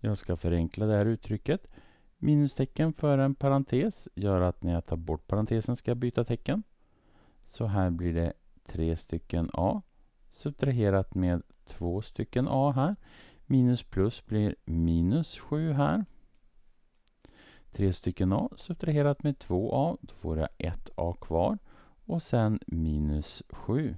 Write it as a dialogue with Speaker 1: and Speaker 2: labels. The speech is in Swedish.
Speaker 1: Jag ska förenkla det här uttrycket. Minustecken för en parentes gör att när jag tar bort parentesen ska jag byta tecken. Så här blir det tre stycken A subtraherat med två stycken A här. Minus plus blir minus 7 här. Tre stycken A subtraherat med två A, då får jag ett A kvar och sen minus 7.